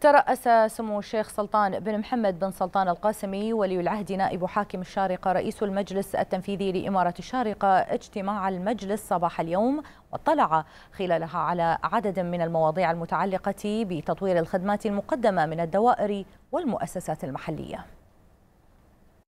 ترأس سمو الشيخ سلطان بن محمد بن سلطان القاسمي ولي العهد نائب حاكم الشارقة رئيس المجلس التنفيذي لإمارة الشارقة اجتماع المجلس صباح اليوم واطلع خلالها على عدد من المواضيع المتعلقة بتطوير الخدمات المقدمة من الدوائر والمؤسسات المحلية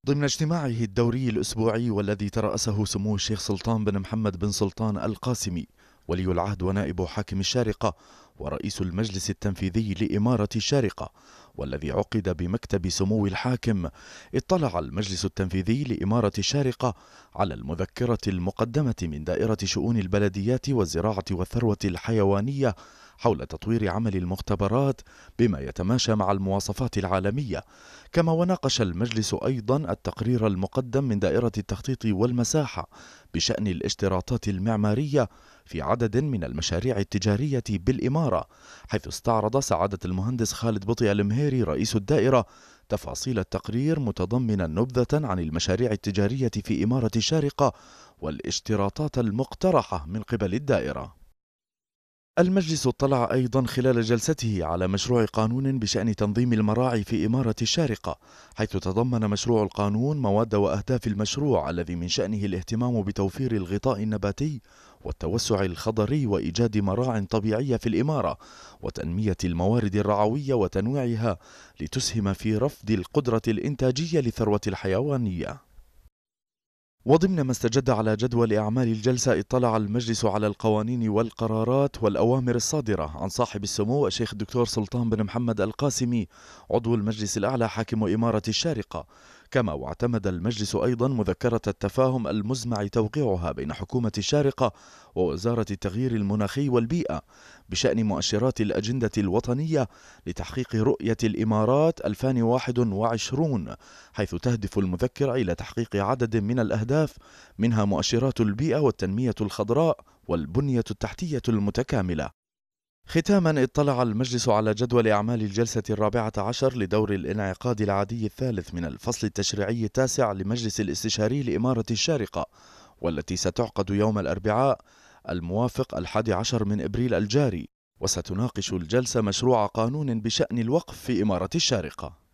ضمن اجتماعه الدوري الأسبوعي والذي ترأسه سمو الشيخ سلطان بن محمد بن سلطان القاسمي ولي العهد ونائب حاكم الشارقة ورئيس المجلس التنفيذي لإمارة الشارقة والذي عقد بمكتب سمو الحاكم اطلع المجلس التنفيذي لإمارة الشارقة على المذكرة المقدمة من دائرة شؤون البلديات والزراعة والثروة الحيوانية حول تطوير عمل المختبرات بما يتماشى مع المواصفات العالمية كما وناقش المجلس أيضا التقرير المقدم من دائرة التخطيط والمساحة بشأن الاشتراطات المعمارية في عدد من المشاريع التجارية بالإمارة الإدارة حيث استعرض سعادة المهندس خالد بطي المهيري رئيس الدائرة تفاصيل التقرير متضمنا نبذة عن المشاريع التجارية في إمارة الشارقة والاشتراطات المقترحة من قبل الدائرة المجلس اطلع أيضا خلال جلسته على مشروع قانون بشأن تنظيم المراعي في إمارة الشارقة حيث تضمن مشروع القانون مواد وأهداف المشروع الذي من شأنه الاهتمام بتوفير الغطاء النباتي والتوسع الخضري وإيجاد مراع طبيعية في الإمارة وتنمية الموارد الرعوية وتنويعها لتسهم في رفض القدرة الإنتاجية لثروه الحيوانية وضمن ما استجد على جدول أعمال الجلسة اطلع المجلس على القوانين والقرارات والأوامر الصادرة عن صاحب السمو الشيخ الدكتور سلطان بن محمد القاسمي عضو المجلس الأعلى حاكم إمارة الشارقة كما واعتمد المجلس أيضا مذكرة التفاهم المزمع توقيعها بين حكومة الشارقة ووزارة التغيير المناخي والبيئة بشأن مؤشرات الأجندة الوطنية لتحقيق رؤية الإمارات 2021 حيث تهدف المذكرة إلى تحقيق عدد من الأهداف منها مؤشرات البيئة والتنمية الخضراء والبنية التحتية المتكاملة ختاما اطلع المجلس على جدول أعمال الجلسة الرابعة عشر لدور الانعقاد العادي الثالث من الفصل التشريعي التاسع لمجلس الاستشاري لإمارة الشارقة والتي ستعقد يوم الأربعاء الموافق الحادي عشر من إبريل الجاري وستناقش الجلسة مشروع قانون بشأن الوقف في إمارة الشارقة